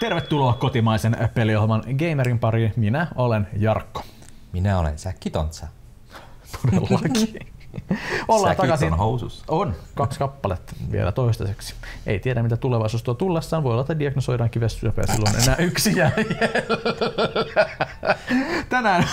Tervetuloa kotimaisen peliohjelman gamerin pariin. Minä olen Jarkko. Minä olen Säkki Tontsa. Todellakin. Ollaan Säkit takaisin. on housussa. On, kaksi kappaletta vielä toistaiseksi. Ei tiedä mitä tulevaisuus tuo tullessaan. Voi olla, että diagnosoidaan kivessyöpää silloin enää yksi jäljellä. Tänään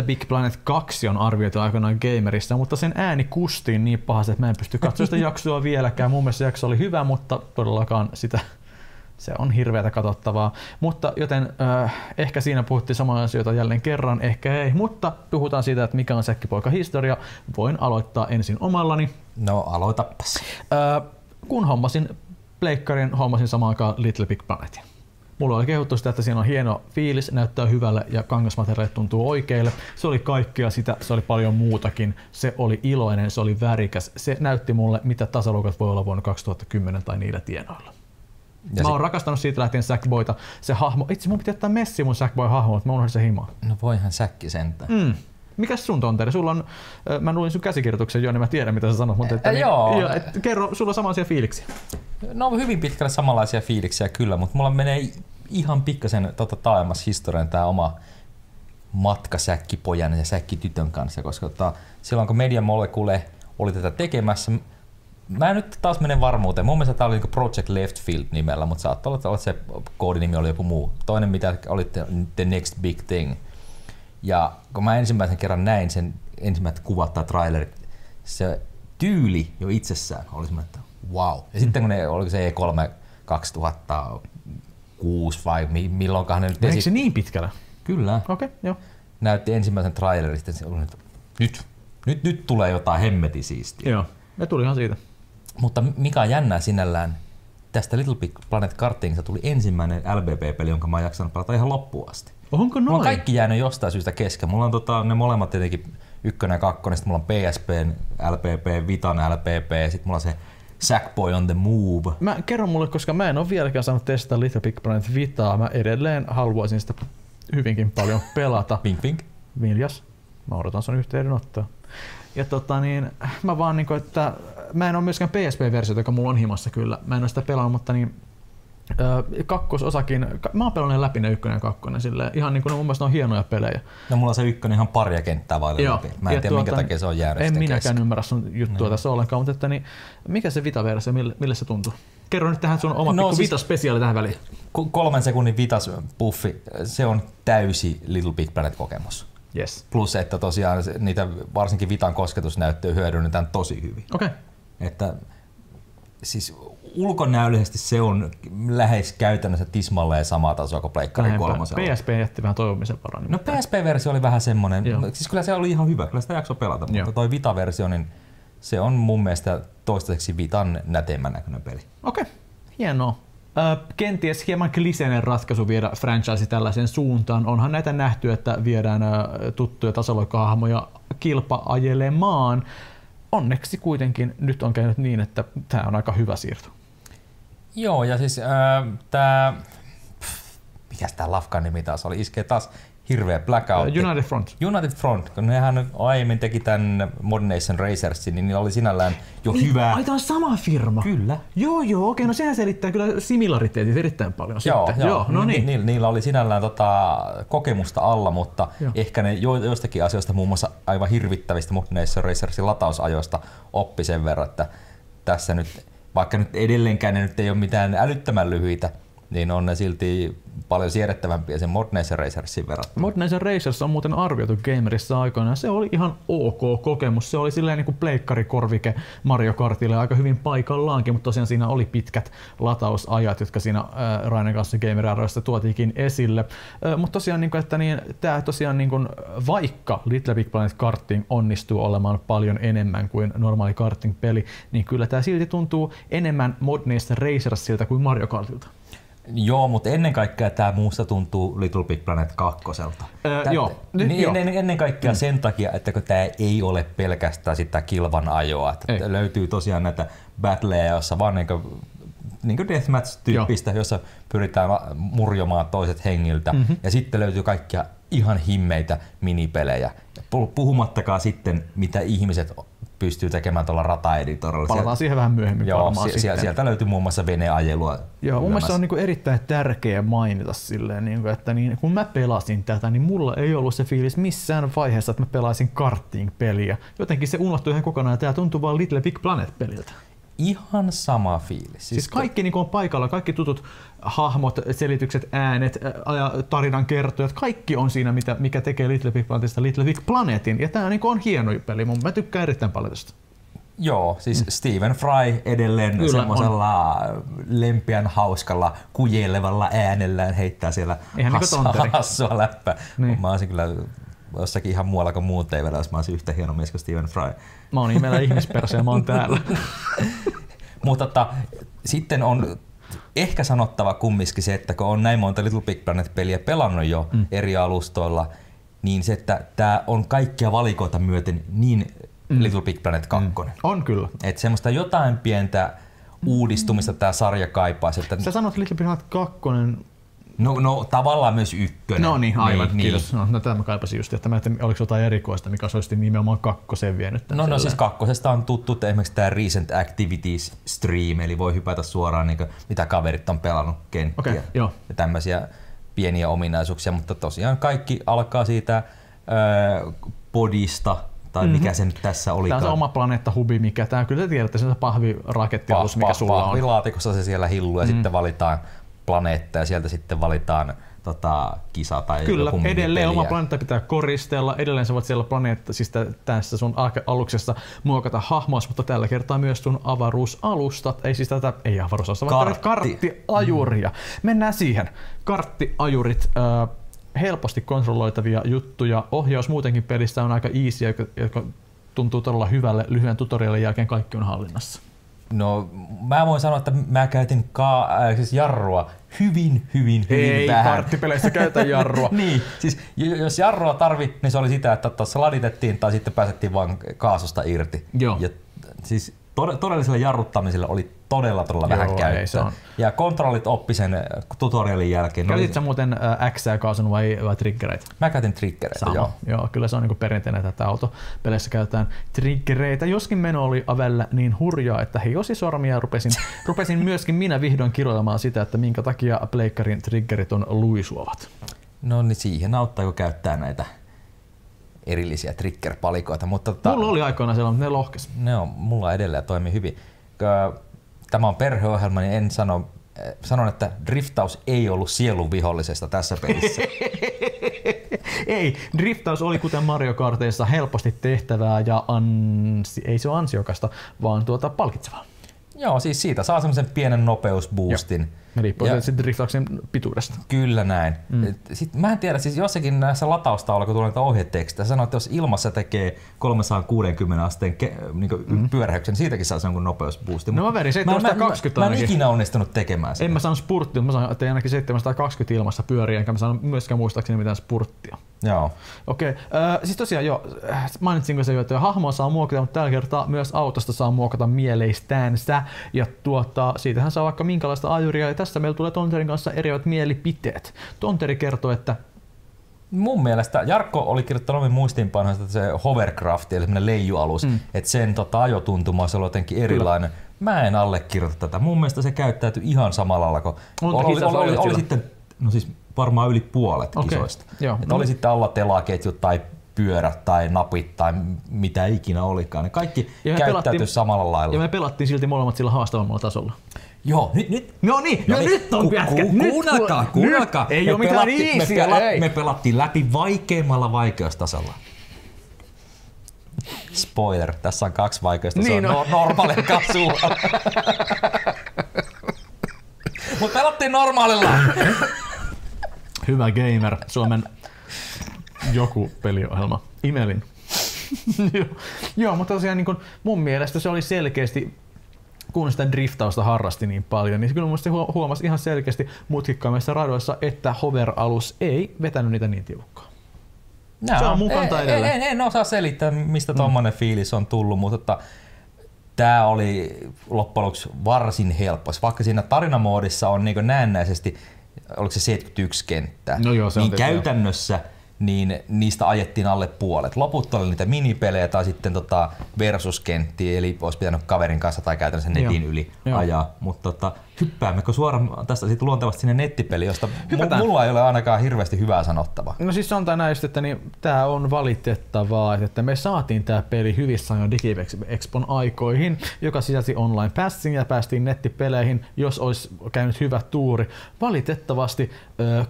Little Big Planet 2 on arvioitu aikanaan gamerista, mutta sen ääni kustiin niin pahasti, että mä en pysty katsoa sitä jaksoa vieläkään. Mun mielestä jakso oli hyvä, mutta todellakaan sitä se on hirveätä katsottavaa. Mutta joten äh, ehkä siinä puhuttiin samoja asioita jälleen kerran, ehkä ei, mutta puhutaan siitä, että mikä on säkkipoika historia. Voin aloittaa ensin omallani. No aloitapas. Äh, kun hommasin pleikkarin, hommasin samaan aikaan Little Big Planetin. Mulla oli kehuttu sitä, että siinä on hieno fiilis, näyttää hyvälle ja kangasmateriaalit tuntuu oikeille. Se oli kaikkea sitä, se oli paljon muutakin. Se oli iloinen, se oli värikäs. Se näytti mulle, mitä tasaluokat voi olla vuonna 2010 tai niillä tienoilla. Ja mä oon sit... rakastanut siitä lähtien Sackboyta. Se hahmo, itse mun pitää ottaa messi mun Sackboy-hahmo, mutta mä unohdin se himaa. No voihan Säkki sentään. Mm mikä sun tonteri? Sulla on, mä luin sun käsikirjoituksen jo, niin mä tiedän mitä sä sanot, mutta että, niin, joo. Jo, et, kerro, sulla on samanlaisia fiiliksiä. No hyvin pitkälle samanlaisia fiiliksiä kyllä, mutta mulla menee ihan pikkasen tota, taajemmassa historian tämä oma matka säkkipojan ja säkkitytön kanssa, koska tota, silloin kun Media Molecule oli tätä tekemässä, mä nyt taas menen varmuuteen. Mun mielestä tämä oli niinku Project Left Field nimellä, mutta saattaa olla, että se koodinimi oli joku muu. Toinen, mitä oli The Next Big Thing – ja kun mä ensimmäisen kerran näin sen ensimmäiset kuvat tai trailerit, se tyyli jo itsessään oli semmoinen, että wow. Ja sitten kun ne, oliko se E3 2006 vai mi- milloinkaan ne nyt... Eikö se niin pitkällä? Kyllä. Okei, okay, joo. Näytti ensimmäisen trailerin, sitten se oli, että nyt, nyt, nyt tulee jotain hemmeti siistiä. Joo, ne ihan siitä. Mutta mikä on jännää sinällään, tästä Little Big Planet Kartingista tuli ensimmäinen LBP-peli, jonka mä oon jaksanut pelata ihan loppuun asti. Onko noin? Mulla on kaikki jäänyt jostain syystä kesken. Mulla on tota, ne molemmat tietenkin ykkönen ja kakkonen, sitten mulla on PSP, LPP, Vitan LPP, sitten mulla on se Sackboy on the move. Mä kerron mulle, koska mä en ole vieläkään saanut testata Little Big Planet Vitaa, mä edelleen haluaisin sitä hyvinkin paljon pelata. pink pink. Viljas. Mä odotan sun yhteydenottoa. Ja tota niin, mä vaan niinku, että mä en ole myöskään PSP-versiota, joka mulla on himossa kyllä. Mä en ole sitä pelannut, mutta niin kakkososakin, mä oon pelannut läpi ne ykkönen ja kakkonen sille ihan niin kuin, no, mun mielestä ne on hienoja pelejä. No mulla on se ykkönen ihan paria kenttää vaille läpi. Mä en ja tiedä tuota, minkä takia se on jäänyt En minäkään kesken. ymmärrä sun juttua niin. tässä ollenkaan, mutta että niin, mikä se vitaversio, mille, mille se tuntuu? Kerro nyt tähän sun oma no, pikku siis, vitaspesiaali tähän väliin. Kolmen sekunnin vitas puffi, se on täysi Little Big Planet kokemus. Yes. Plus, että tosiaan niitä varsinkin vitan kosketusnäyttöä hyödynnetään tosi hyvin. Okei. Okay. Että siis ulkonäöllisesti se on lähes käytännössä tismalleen sama taso kuin Pleikkari kolmosella. PSP jätti vähän toivomisen varaa. No PSP-versio oli vähän semmoinen, Joo. siis kyllä se oli ihan hyvä, kyllä sitä jakso pelata, Joo. mutta toi Vita-versio, niin se on mun mielestä toistaiseksi Vitan näteemmän näköinen peli. Okei, okay. hienoa. Ö, kenties hieman kliseinen ratkaisu viedä franchise tällaiseen suuntaan. Onhan näitä nähty, että viedään tuttuja tasoloikkahahmoja kilpa ajelemaan. Onneksi kuitenkin nyt on käynyt niin, että tämä on aika hyvä siirto. Joo, ja siis äh, tämä, mikä tämä Lafkan nimi taas oli, iskee taas hirveä blackout. Äh, United Front. United Front, kun nehän aiemmin teki tämän Modern Nation Racersin, niin oli sinällään jo niin, hyvä... Ai, tämä on sama firma. Kyllä. Joo, joo, okei, no sehän selittää kyllä similariteetit erittäin paljon joo, sitten. Joo, joo no niin. Ni, ni, niillä oli sinällään tota, kokemusta alla, mutta joo. ehkä ne jo, joistakin asioista, muun muassa aivan hirvittävistä Modern Nation Racersin latausajoista, oppi sen verran, että tässä nyt vaikka nyt edelleenkään ne nyt ei ole mitään älyttömän lyhyitä, niin on ne silti paljon siedettävämpiä sen Modnation Racersin verrattuna. Modnation Racers on muuten arvioitu gamerissa aikoinaan. Se oli ihan ok kokemus. Se oli silleen niin pleikkarikorvike Mario Kartille aika hyvin paikallaankin, mutta tosiaan siinä oli pitkät latausajat, jotka siinä ää, Rainen kanssa gamer tuotiinkin esille. mutta tosiaan, niin kuin, että niin, tämä tosiaan niin kuin, vaikka Little Big Planet Karting onnistuu olemaan paljon enemmän kuin normaali karting-peli, niin kyllä tämä silti tuntuu enemmän Modnation Racersilta kuin Mario Kartilta. Joo, mutta ennen kaikkea tämä muusta tuntuu Little Big Planet kakkoselta. Öö, joo. niin, Ennen, ennen kaikkea mm. sen takia, että kun tämä ei ole pelkästään sitä kilvan ajoa. Että löytyy tosiaan näitä battleja, joissa vaan niin kuin, niin kuin deathmatch-tyyppistä, jossa pyritään murjomaan toiset hengiltä. Mm-hmm. Ja sitten löytyy kaikkia ihan himmeitä minipelejä. Puhumattakaan sitten, mitä ihmiset pystyy tekemään tuolla rataeditorilla. Palataan siihen vähän myöhemmin Joo, sieltä, sitten. Sieltä löytyy muun muassa veneajelua. Joo, mun mielestä se on niin erittäin tärkeä mainita silleen, niin kuin, että niin, kun mä pelasin tätä, niin mulla ei ollut se fiilis missään vaiheessa, että mä pelaisin karting peliä. Jotenkin se unohtui ihan kokonaan ja tämä tuntuu vaan Little Big Planet peliltä ihan sama fiilis. Siis, siis kaikki niin on paikalla, kaikki tutut hahmot, selitykset, äänet, tarinan kertojat, kaikki on siinä, mitä, mikä tekee Little Big Planetista Little Big Planetin. Ja tämä niin on hieno peli, mun mä tykkään erittäin paljon tästä. Joo, siis mm. Steven Fry edelleen Kyllä, semmoisella lempeän hauskalla kujelevalla äänellään heittää siellä niinku hassua, hassua läppä. Niin. Mä olisin kyllä jossakin ihan muualla kuin muun ei jos mä olisin yhtä hieno mies kuin Steven Fry. Mä oon ihmeellä ihmisperse ja mä oon täällä. Mutta tota, sitten on ehkä sanottava kumminkin se, että kun on näin monta Little Big Planet-peliä pelannut jo mm. eri alustoilla, niin se, että tämä on kaikkia valikoita myöten niin mm. Little Big Planet 2. Mm. On kyllä. Että semmoista jotain pientä uudistumista tämä sarja kaipaisi. Että... Sä sanot Little Big Planet 2, No, no tavallaan myös ykkönen. No niin, aivan, niin, kiitos. Niin. No, no tämä kaipasin just, että mä ajattelin, oliko jotain erikoista, mikä olisi nimenomaan kakkosen vienyt. No, no siis kakkosesta on tuttu, että esimerkiksi tämä Recent Activities Stream, eli voi hypätä suoraan niin kuin, mitä kaverit on pelannut kenttiä okay, joo. ja tämmöisiä pieniä ominaisuuksia, mutta tosiaan kaikki alkaa siitä podista, tai mm-hmm. mikä se nyt tässä oli. Tämä on oma planeetta hubi, mikä tämä, kyllä te tiedätte, se on se pah, mikä pa- sulla on. Pahvilaatikossa se siellä hilluu ja mm-hmm. sitten valitaan planeetta ja sieltä sitten valitaan tota, kisa tai Kyllä, edelleen peliä. oma planeetta pitää koristella, edelleen sä voit siellä planeetta, siis tässä sun aluksessa muokata hahmoas, mutta tällä kertaa myös sun avaruusalustat, ei siis tätä, ei avaruusalusta, vaan karttiajuria. Mm. Mennään siihen. Karttiajurit, äh, helposti kontrolloitavia juttuja. Ohjaus muutenkin pelistä on aika easy, joka, joka tuntuu todella hyvälle. Lyhyen tutorialin jälkeen kaikki on hallinnassa. No mä voin sanoa, että mä käytin ka- äh, siis jarrua hyvin, hyvin, hyvin Ei, vähän. karttipeleissä käytä jarrua. niin, siis jos jarrua tarvi, niin se oli sitä, että tuossa laditettiin tai sitten pääsettiin vaan kaasusta irti. Joo. Ja, siis todellisella jarruttamisella oli todella todella Joo, vähän käyttöä. Ja kontrollit oppi sen äh, tutorialin jälkeen. Käytit sä muuten äh, x kaasun vai, vai triggereitä? Mä käytin triggereitä, Sama. joo. joo. kyllä se on niinku perinteinen, että autopeleissä käytetään triggereitä. Joskin meno oli Avella niin hurjaa, että he osi sormia rupesin, rupesin myöskin minä vihdoin kirjoittamaan sitä, että minkä takia pleikkarin triggerit on luisuovat. No niin siihen, auttaako käyttää näitä erillisiä trigger-palikoita. Mutta tota, mulla oli aikoina siellä, mutta ne lohkes. Ne on, mulla edelleen toimi hyvin. Tämä on perheohjelma, niin en sano, sanon, että driftaus ei ollut sielun vihollisesta tässä pelissä. ei, driftaus oli kuten Mario Karteissa helposti tehtävää ja ansi, ei se ole ansiokasta, vaan tuota palkitsevaa. Joo, siis siitä saa semmoisen pienen nopeusboostin. Joo ne riippuu ja, sitten driftauksen pituudesta. Kyllä näin. Mm. Sitten, mä en tiedä, siis jossakin näissä lataustaululla, kun tulee näitä ohjetekstejä, sanoo, että jos ilmassa tekee 360 asteen ke- niin mm. pyörähyksen, niin siitäkin saa jonkun nopeusboosti. No mä verin 720 mä, mä, mä, mä en ikinä onnistunut tekemään sitä. En mä saanut spurttia, mutta mä sanoin, että ainakin 720 ilmassa pyörii, enkä mä saanut myöskään muistaakseni mitään spurttia. Joo. Okei, okay. äh, siis tosiaan jo, äh, mainitsinko se jo, että hahmoa saa muokata, mutta tällä kertaa myös autosta saa muokata mieleistäänsä. Ja tuota, siitähän saa vaikka minkälaista ajuria, tästä meillä tulee Tonterin kanssa eriävät mielipiteet. Tonteri kertoo, että Mun mielestä Jarkko oli kirjoittanut omin muistiinpanoista se hovercraft, eli semmoinen leijualus, mm. että sen tota, ajotuntuma olisi oli jotenkin erilainen. Kyllä. Mä en allekirjoita tätä. Mun mielestä se käyttäytyi ihan samalla lailla kuin... Oli, oli, oli, oli, oli sitten, no siis varmaan yli puolet okay. kisoista. Joo, Et no. Oli sitten alla telaketjut tai pyörät tai napit tai mitä ikinä olikaan. Ne kaikki käyttäytyi samalla lailla. Ja me pelattiin silti molemmat sillä haastavammalla tasolla. Joo, nyt, nyt. No niin, no, niin, nyt on ku, Ku, nyt, kuunnelkaa, kuunnelkaa. Ei me ole mitään pelattiin, me, pela, me pelattiin läpi vaikeimmalla vaikeustasolla. Spoiler, tässä on kaksi vaikeusta, niin se on niin no. normaali kasu. Mutta pelattiin normaalilla. Hyvä gamer, Suomen joku peliohjelma. Imelin. Joo, mutta tosiaan niin kun, mun mielestä se oli selkeästi kun sitä driftausta harrasti niin paljon, niin kyllä mun huomasi ihan selkeästi mutkikkaimmissa radoissa, että hoveralus ei vetänyt niitä niin tiukkaa. No, se on mukaan tai en, en, en, osaa selittää, mistä tuommoinen mm. fiilis on tullut, mutta että tämä oli loppujen lopuksi varsin helppo. Siis vaikka siinä tarinamoodissa on niin näennäisesti, oliko se 71 kenttää, no joo, se niin on käytännössä... Tehty niin niistä ajettiin alle puolet. Loput oli niitä minipelejä tai sitten tota versuskenttiä, eli olisi pitänyt kaverin kanssa tai käytännössä netin Joo. yli Joo. ajaa. Mutta tota, hyppäämmekö suoraan tästä siitä luontevasti sinne nettipeliin, josta Hypätään. mulla ei ole ainakaan hirveästi hyvää sanottavaa. No siis sanotaan näin, että niin, tämä on valitettavaa, että me saatiin tämä peli hyvissä ajoin DigiExpon aikoihin, joka sisälsi online passin ja päästiin nettipeleihin, jos olisi käynyt hyvä tuuri. Valitettavasti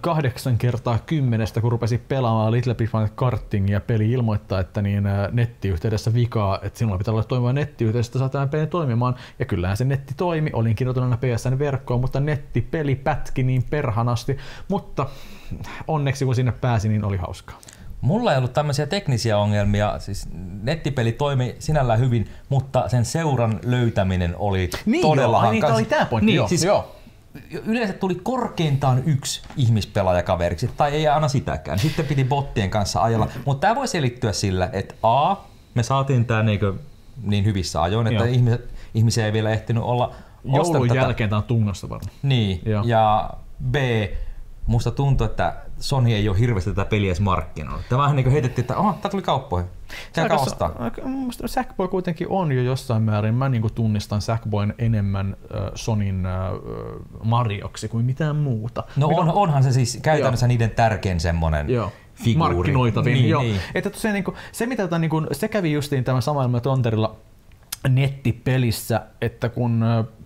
kahdeksan kertaa kymmenestä, kun rupesi pelaamaan Little Big Planet ja peli ilmoittaa, että niin nettiyhteydessä vikaa, että sinulla pitää olla toimiva nettiyhteys, että saa tämän pelin toimimaan. Ja kyllähän se netti toimi, olin kirjoittanut PSN verkkoon, mutta nettipeli pätki niin perhanasti. Mutta onneksi kun sinne pääsi, niin oli hauskaa. Mulla ei ollut tämmöisiä teknisiä ongelmia, siis nettipeli toimi sinällään hyvin, mutta sen seuran löytäminen oli niin, todella joo, niin, oli tämä pointti, niin, joo, siis joo. Yleensä tuli korkeintaan yksi kaveriksi, tai ei aina sitäkään. Sitten piti bottien kanssa ajella, mm. mutta tämä voi selittyä sillä, että A, me saatiin tämä niin, niin hyvissä ajoin, että joo. ihmiset ihmisiä ei vielä ehtinyt olla Joulun tätä. jälkeen tämä on tungossa varmaan. Niin, Joo. ja B, musta tuntuu, että Sony ei ole hirveästi tätä peliä markkinoilla. Tämä vähän niin kuin heitettiin, että oh, tämä tuli kauppoihin. Käykää ostaa. Musta Sackboy kuitenkin on jo jossain määrin. Mä niin tunnistan Sackboyn enemmän äh, Sonin äh, Marioksi kuin mitään muuta. No Mikä on, on, onhan se siis käytännössä joo. niiden tärkein semmoinen joo figuuri. markkinoitavin. Niin, joo. Niin. Että se, niin kuin, se, mitä tämän, tota niin kuin, se kävi justiin tämän samalla tonterilla nettipelissä, että kun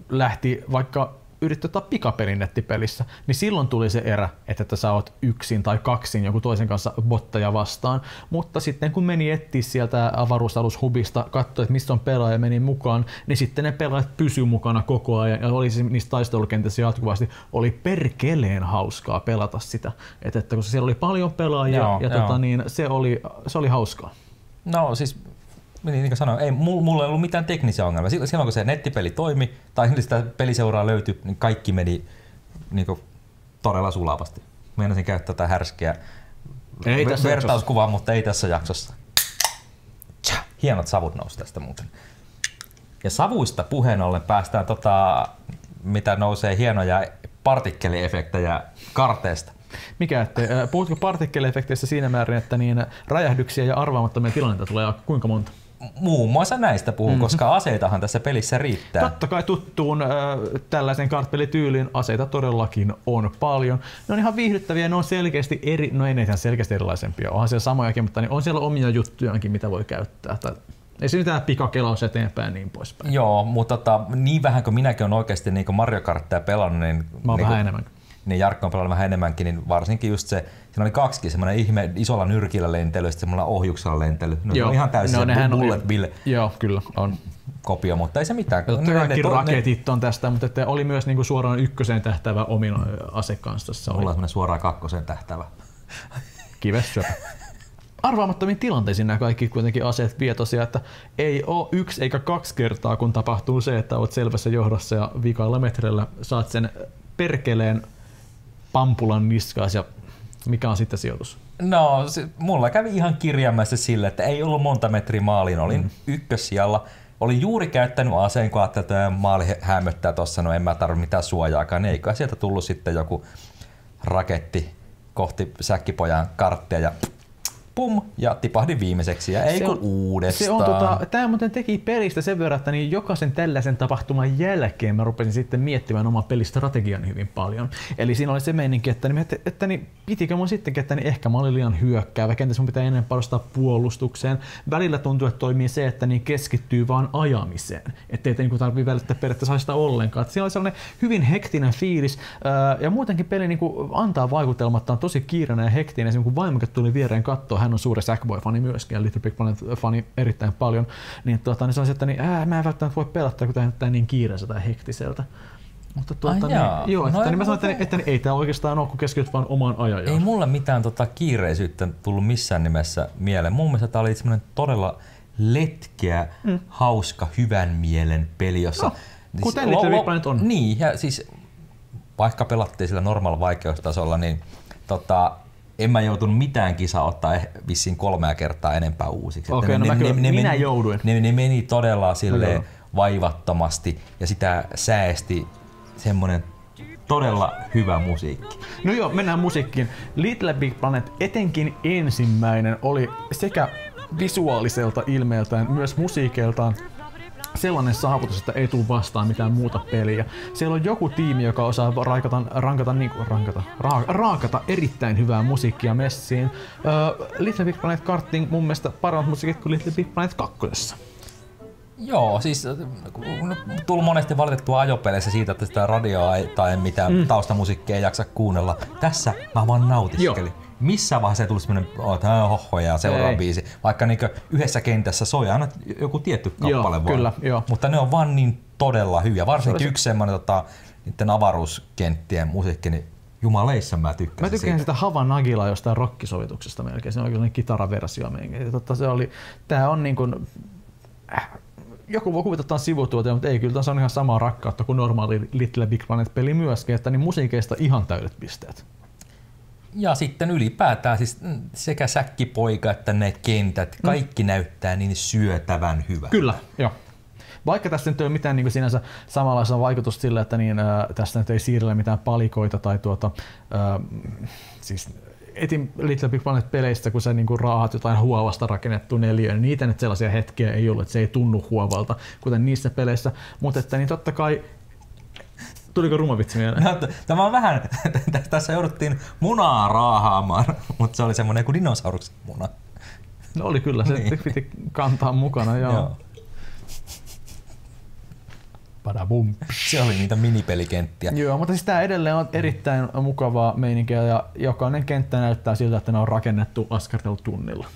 lähti vaikka yrittää ottaa pikapelin nettipelissä, niin silloin tuli se erä, että, että sä oot yksin tai kaksin joku toisen kanssa bottaja vastaan. Mutta sitten kun meni etsiä sieltä avaruusalushubista, katsoi, että mistä on pelaaja, meni mukaan, niin sitten ne pelaajat pysyivät mukana koko ajan ja oli niissä taistelukentissä jatkuvasti. Oli perkeleen hauskaa pelata sitä, että, että kun siellä oli paljon pelaajia joo, ja tota joo. Tota, niin, se, oli, se oli hauskaa. No siis niin, niin kuin sanoin, ei, mulla ei ollut mitään teknisiä ongelmia. Silloin kun se nettipeli toimi tai sitä peliseuraa löytyi, niin kaikki meni niin kuin, todella sulavasti. Meinasin käyttää tätä härskeä ei tässä vertauskuvaa, jaksossa. mutta ei tässä jaksossa. Hienot savut nousi tästä muuten. Ja savuista puheen ollen päästään tota, mitä nousee hienoja partikkeliefektejä karteesta. Mikä ettei? Äh, puhutko partikkeliefekteistä siinä määrin, että niin räjähdyksiä ja arvaamattomia tilanteita tulee kuinka monta? muun muassa näistä puhun, mm-hmm. koska aseitahan tässä pelissä riittää. Totta kai tuttuun äh, tällaisen kartpelityyliin aseita todellakin on paljon. Ne on ihan viihdyttäviä, ne on selkeästi eri, no ei ne ihan selkeästi erilaisempia, onhan siellä samojakin, mutta niin on siellä omia juttujaankin, mitä voi käyttää. Tai ei se mitään pikakelaus eteenpäin niin poispäin. Joo, mutta tota, niin vähän kuin minäkin olen oikeasti niin kuin Mario Karttia pelannut, niin, Mä oon niin, vähän niin, enemmän. niin Jarkko on pelannut vähän enemmänkin, niin varsinkin just se Siinä oli kaksikin semmoinen ihme isolla nyrkillä lentely ja semmoinen ohjuksella lentely. No, Joo. on ihan täysin no, se bullet bill. Joo, kyllä on kopio, mutta ei se mitään. totta ne, kaikki ne, raketit on tästä, mutta että oli myös niinku suoraan ykköseen tähtävä omin ase kanssa. Se Mulla on suoraan kakkoseen tähtävä. Kivessä arvaamattomiin tilanteisiin nämä kaikki kuitenkin aseet vie tosiaan, että ei ole yksi eikä kaksi kertaa, kun tapahtuu se, että olet selvässä johdossa ja vikalla metrellä saat sen perkeleen pampulan niskaas ja mikä on sitten sijoitus? No, se, mulla kävi ihan kirjaimessa sille, että ei ollut monta metriä maaliin. Olin mm. ykkössijalla. Olin juuri käyttänyt aseen, kun ajattelin, että maali hämöttää tuossa, no en mä tarvitse mitään suojaakaan. Niin Eikö sieltä tullut sitten joku raketti kohti säkkipojan karttia ja pum, ja tipahdin viimeiseksi, ja ei se kun on, uudestaan. Se on, tota, tämä muuten teki pelistä sen verran, että niin jokaisen tällaisen tapahtuman jälkeen mä rupesin sitten miettimään omaa pelistrategian hyvin paljon. Eli siinä oli se meininki, että, niin, että, että niin, pitikö mun sittenkin, että niin ehkä mä olin liian hyökkäävä, kenties mun pitää enemmän parostaa puolustukseen. Välillä tuntuu, että toimii se, että niin keskittyy vaan ajamiseen, ettei te niin tarvitse välttää periaatteessa sitä ollenkaan. Että siinä oli sellainen hyvin hektinen fiilis, öö, ja muutenkin peli niin kuin antaa vaikutelmattaan tosi kiireinen ja hektinen. Esimerkiksi kun vaimokat tuli viereen katsoa, hän on suuri Sackboy-fani myöskin ja Little Big Planet-fani erittäin paljon, niin, tuota, niin sanoisin, että niin, ää, mä en välttämättä voi pelata, kun tämä näyttää niin kiireiseltä tai hektiseltä. Mutta tuota, niin, joo, no niin että, niin mä sanoin, että, että, niin, ei tämä oikeastaan ole, kun keskityt vaan omaan ajan. Ei mulle mitään tota kiireisyyttä tullut missään nimessä mieleen. Mun mielestä tämä oli semmoinen todella letkeä, mm. hauska, hyvän mielen peli, jossa... No, siis, kuten Big Planet on. Niin, ja siis vaikka pelattiin sillä normaal vaikeustasolla, niin tota, en mä joutunut mitään kisaa ottaa eh, vissiin kolmea kertaa enempää uusiksi. Okay, ne, no ne, mä ne, ne, minä meni, jouduin. Ne, ne meni todella sille no, vaivattomasti ja sitä säästi semmoinen todella hyvä musiikki. No joo, mennään musiikkiin. Little Big Planet, etenkin ensimmäinen, oli sekä visuaaliselta ilmeeltään, myös musiikeltaan sellainen saavutus, että ei tule vastaan mitään muuta peliä. Siellä on joku tiimi, joka osaa raikata, rankata, niin kuin, rankata, ra, raakata erittäin hyvää musiikkia messiin. Öö, Little Big Planet Karting mun mielestä paremmat musiikit kuin Little Big Planet 2. Joo, siis äh, tullut monesti valitettua ajopeleissä siitä, että sitä radioa ei, tai mitään mm. taustamusiikkia ei jaksa kuunnella. Tässä mä vaan nautiskelin. Joo missään vaiheessa ei tullut semmoinen, että hoho ja seuraava ei. biisi. Vaikka niin yhdessä kentässä soi aina joku tietty kappale joo, Kyllä, joo. Mutta ne on vaan niin todella hyviä. Varsinkin se yksi semmoinen tota, niiden avaruuskenttien musiikki, niin jumaleissa mä tykkäsin Mä tykkään siitä, sitä Hava Nagila jostain rockisovituksesta melkein. Se on oikein kitaraversio tota, se oli, tää on niin kuin, äh, joku voi kuvitella, että on sivutuote, mutta ei, kyllä se on ihan samaa rakkautta kuin normaali Little Big Planet-peli myöskin, että niin musiikeista ihan täydet pisteet ja sitten ylipäätään siis mm, sekä säkkipoika että ne kentät, mm. kaikki mm. näyttää niin syötävän hyvältä. Kyllä, joo. Vaikka tässä nyt ei ole mitään niin sinänsä samanlaista vaikutusta sille, että niin, äh, tässä nyt ei siirrellä mitään palikoita tai tuota, äh, siis etin Little Big Planet peleistä, kun sä kuin niinku raahat jotain huovasta rakennettu neliö, niin niitä nyt sellaisia hetkiä ei ollut, että se ei tunnu huovalta, kuten niissä peleissä. Mutta että niin totta kai Tuliko ruma vitsi mieleen? No, tämä on vähän, tässä jouduttiin munaa raahaamaan, mutta se oli semmoinen kuin dinosauruksen muna. No oli kyllä, se niin. piti kantaa mukana, joo. joo. Padabum. Se oli niitä minipelikenttiä. Joo, mutta sitä siis edelleen on erittäin mukavaa meininkiä ja jokainen kenttä näyttää siltä, että ne on rakennettu askartelutunnilla.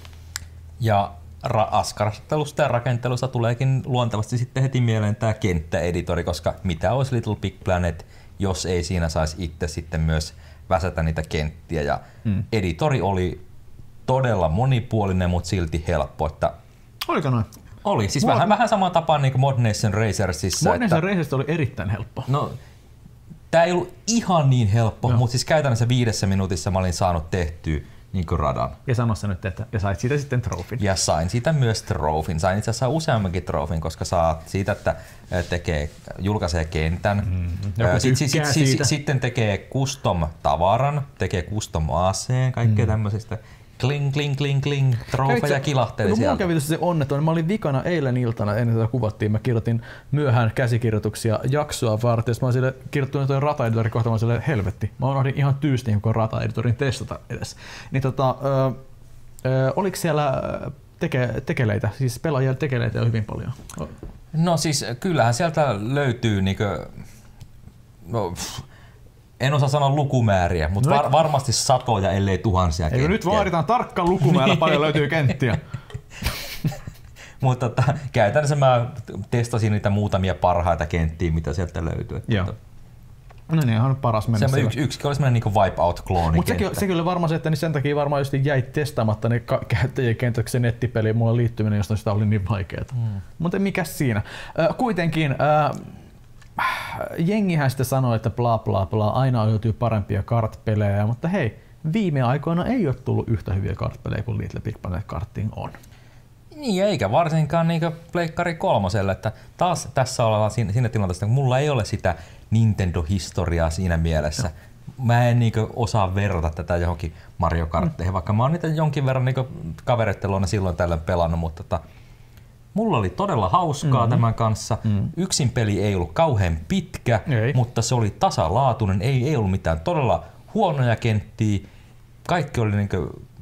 Ja ra- askartelusta ja rakentelusta tuleekin luontevasti sitten heti mieleen tämä kenttäeditori, koska mitä olisi Little Big Planet, jos ei siinä saisi itse sitten myös väsätä niitä kenttiä. Ja mm. editori oli todella monipuolinen, mutta silti helppo. Että Oliko noin? Oli, siis Mod- vähän, vähän samaan tapaan niin kuin Mod Nation Racersissa. Mod Nation että... oli erittäin helppo. No, tämä ei ollut ihan niin helppo, no. mutta siis käytännössä viidessä minuutissa mä olin saanut tehtyä niin kuin radan. Ja sano sä nyt, että ja sait siitä sitten trofin. Ja sain siitä myös trofin. Sain itse asiassa useammankin trofin, koska saat siitä, että äh, tekee, julkaisee kentän. Mm, mm. Äh, sit, sit, sit, sit, sitten tekee custom tavaran, tekee custom aseen, kaikkea mm. tämmöisistä. Kling, kling, kling, kling. Trofeja kilahteli no, sieltä. Mulla kävi se onneton. Niin mä olin vikana eilen iltana, ennen tätä kuvattiin, mä kirjoitin myöhään käsikirjoituksia jaksoa varten. Mä olin sille kirjoittanut tuon rataeditorin kohta, mä sille, helvetti. Mä unohdin ihan tyystin koko rataeditorin testata edes. Niin tota, ö, ö, oliko siellä teke, tekeleitä, siis pelaajia tekeleitä on hyvin paljon? No siis kyllähän sieltä löytyy niinkö, no, pff, en osaa sanoa lukumääriä, mutta no var- varmasti satoja, ellei tuhansia Eikö kenttiä. No nyt vaaditaan tarkka lukumäärä, paljon löytyy kenttiä. mutta tota, että, käytännössä mä testasin niitä muutamia parhaita kenttiä, mitä sieltä löytyy. Tota. No niin, on paras mennä. Se yksi, yksi oli semmoinen niin wipeout-klooni. Mutta sekin, se kyllä varmaan se, että niin sen takia varmaan just jäi testaamatta ne ka- käyttäjäkentät, se nettipeli mulla liittyminen, josta sitä oli niin vaikeaa. Mm. Mutta mikä siinä? Äh, kuitenkin, äh, jengihän sitten sanoi, että bla bla bla, aina löytyy parempia kartpelejä, mutta hei, viime aikoina ei ole tullut yhtä hyviä kartpelejä kuin Little Big Planet Karting on. Niin, eikä varsinkaan niin Pleikkari kolmoselle, että taas tässä ollaan siinä, siinä tilanteessa, että mulla ei ole sitä Nintendo-historiaa siinä mielessä. No mä en niin osaa verrata tätä johonkin Mario Kartteihin, mm. vaikka mä oon niitä jonkin verran niin kavereitteluna silloin tällöin pelannut, mutta tota, Mulla oli todella hauskaa mm-hmm. tämän kanssa. Mm-hmm. Yksin peli ei ollut kauhean pitkä, ei. mutta se oli tasalaatuinen. Ei, ei ollut mitään todella huonoja kenttiä. Kaikki oli niin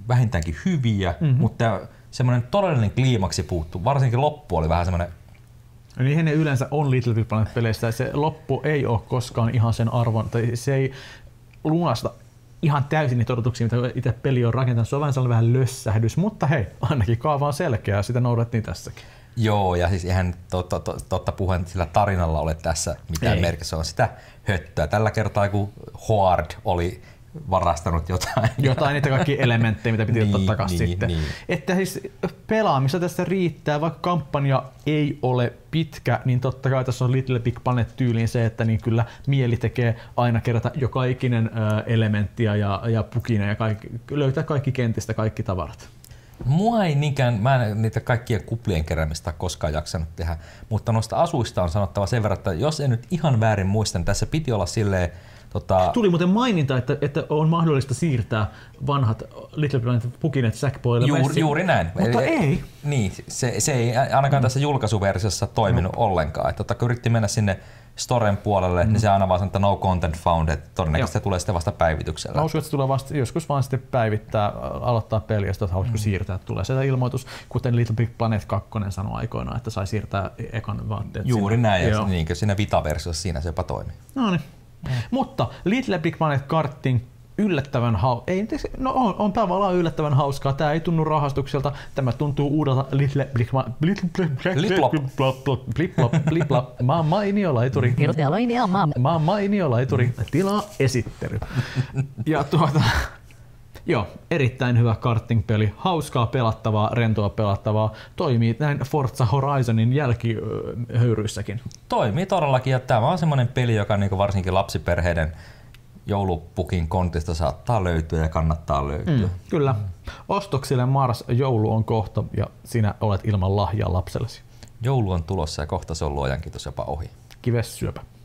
vähintäänkin hyviä, mm-hmm. mutta semmoinen todellinen kliimaksi puuttu. Varsinkin loppu oli vähän semmoinen Niin ne yleensä on Little Big Planet-peleissä. Se loppu ei ole koskaan ihan sen arvon, tai se ei lunasta ihan täysin niitä odotuksia, mitä itse peli on rakentanut. Se on vähän sellainen vähän lössähdys, mutta hei, ainakin kaava on selkeä ja sitä noudattiin tässäkin. Joo, ja siis ihan totta, totta, totta puheen, sillä tarinalla ole tässä mitään merkitystä. on sitä höttöä. Tällä kertaa kun Hoard oli varastanut jotain. Jotain niitä kaikki elementtejä, mitä piti niin, ottaa takaisin niin, sitten. Niin. Että siis pelaamista tässä riittää, vaikka kampanja ei ole pitkä, niin totta kai tässä on Little Big Planet tyyliin se, että niin kyllä mieli tekee aina kerätä joka ikinen elementtiä ja, ja pukina ja kaikki, löytää kaikki kentistä kaikki tavarat. Mua ei niinkään, mä en niitä kaikkien kuplien keräämistä koskaan jaksanut tehdä, mutta noista asuista on sanottava sen verran, että jos en nyt ihan väärin muista, niin tässä piti olla silleen, Tota... Siis tuli maininta, että, että on mahdollista siirtää vanhat Little Planet pukinet Sackboylle Juur, Juuri näin. Mutta Eli, ei. Niin, se, se ei ainakaan mm. tässä julkaisuversiossa toiminut mm. ollenkaan. Että, kun yritti mennä sinne Storen puolelle, niin mm. niin se aina vaan sanoi, että no content found, että todennäköisesti Joo. tulee sitten vasta päivityksellä. Mä uskon, että se tulee vasta, joskus vaan sitten päivittää, aloittaa peliä, että hausko mm. siirtää, tulee se ilmoitus, kuten Little Big Planet 2 sanoi aikoinaan, että sai siirtää ekan vaatteet. Juuri sinne. näin, ja niin, siinä vita siinä se jopa toimii. No niin. Mm. Mutta Little Big Planet Karting yllättävän hau... Ei, no on, on tavallaan yllättävän hauskaa. Tämä ei tunnu rahastukselta. Tämä tuntuu uudelta Little Blikma... Bliplop. Mä oon mainio laituri. Mm. Mä oon mainio laituri. Tilaa esittely. Ja tuota... Joo, erittäin hyvä karting-peli. Hauskaa pelattavaa, rentoa pelattavaa. Toimii näin Forza Horizonin jälkihöyryissäkin. Toimii todellakin ja tämä on semmoinen peli, joka niinku varsinkin lapsiperheiden joulupukin kontista saattaa löytyä ja kannattaa löytyä. Mm, kyllä. Ostoksille Mars joulu on kohta ja sinä olet ilman lahjaa lapsellesi. Joulu on tulossa ja kohta se on luojan kiitos jopa ohi. Kivessyöpä. syöpä.